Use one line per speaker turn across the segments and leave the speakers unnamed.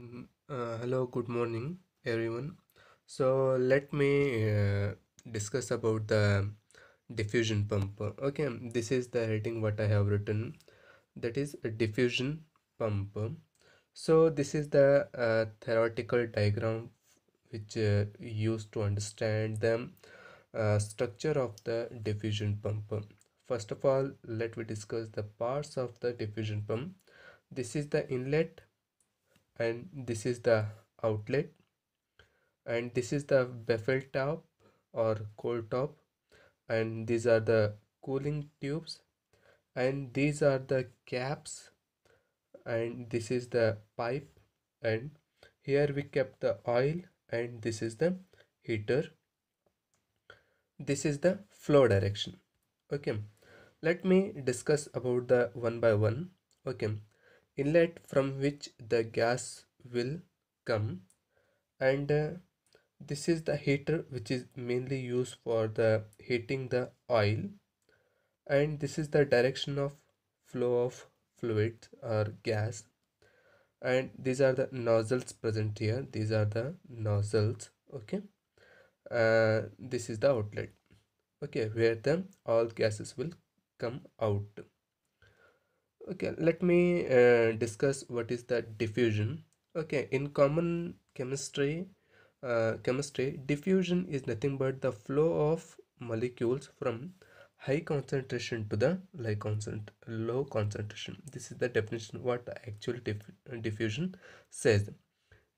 Mm-hmm. Uh, hello, good morning, everyone. So let me uh, discuss about the diffusion pump. Okay, this is the heading what I have written. That is a diffusion pump. So this is the uh, theoretical diagram which uh, used to understand the uh, structure of the diffusion pump. First of all, let me discuss the parts of the diffusion pump. This is the inlet and this is the outlet and this is the baffle top or cold top and these are the cooling tubes and these are the caps and this is the pipe and here we kept the oil and this is the heater this is the flow direction okay let me discuss about the one by one okay inlet from which the gas will come and uh, this is the heater which is mainly used for the heating the oil and this is the direction of flow of fluid or gas and these are the nozzles present here these are the nozzles okay uh, this is the outlet okay where the all gases will come out okay let me uh, discuss what is the diffusion okay in common chemistry uh, chemistry diffusion is nothing but the flow of molecules from high concentration to the low, concent low concentration this is the definition what the actual diff diffusion says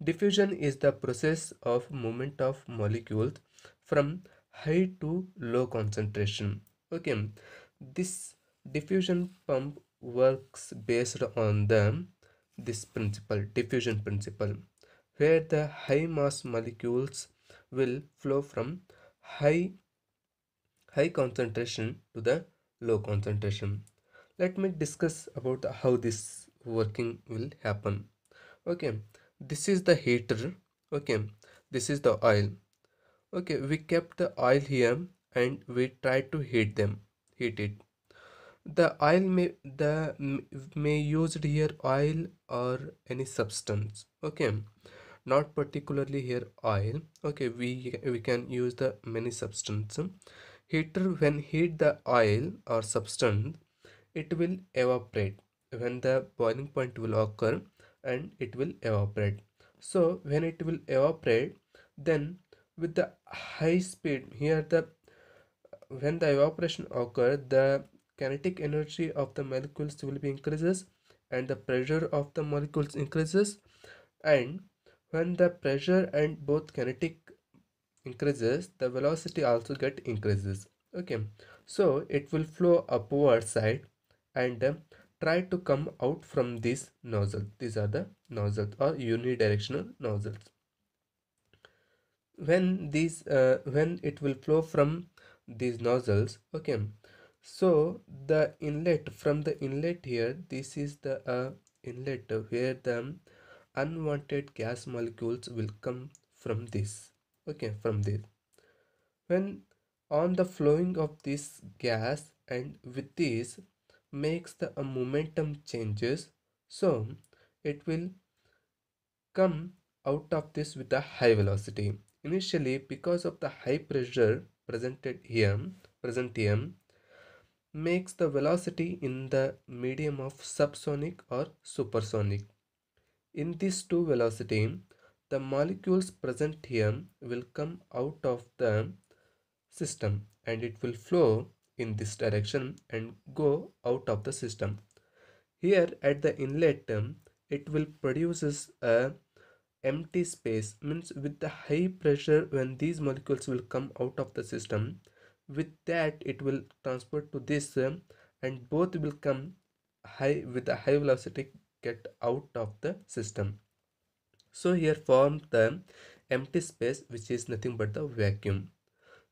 diffusion is the process of movement of molecules from high to low concentration okay this diffusion pump works based on the this principle diffusion principle where the high mass molecules will flow from high high concentration to the low concentration let me discuss about how this working will happen okay this is the heater okay this is the oil okay we kept the oil here and we tried to heat them heat it the oil may the may used here oil or any substance okay not particularly here oil okay we we can use the many substance heater when heat the oil or substance it will evaporate when the boiling point will occur and it will evaporate so when it will evaporate then with the high speed here the when the evaporation occur the kinetic energy of the molecules will be increases and the pressure of the molecules increases and when the pressure and both kinetic increases the velocity also get increases okay so it will flow upward side and uh, try to come out from this nozzle these are the nozzles or unidirectional nozzles when these uh, when it will flow from these nozzles okay so the inlet from the inlet here this is the uh, inlet where the unwanted gas molecules will come from this okay from this when on the flowing of this gas and with this makes the uh, momentum changes so it will come out of this with a high velocity initially because of the high pressure presented here present here makes the velocity in the medium of subsonic or supersonic. In these two velocity, the molecules present here will come out of the system and it will flow in this direction and go out of the system. Here at the inlet, it will produces a empty space means with the high pressure when these molecules will come out of the system with that it will transport to this and both will come high with a high velocity get out of the system so here form the empty space which is nothing but the vacuum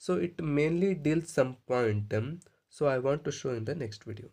so it mainly deals some point um, so i want to show in the next video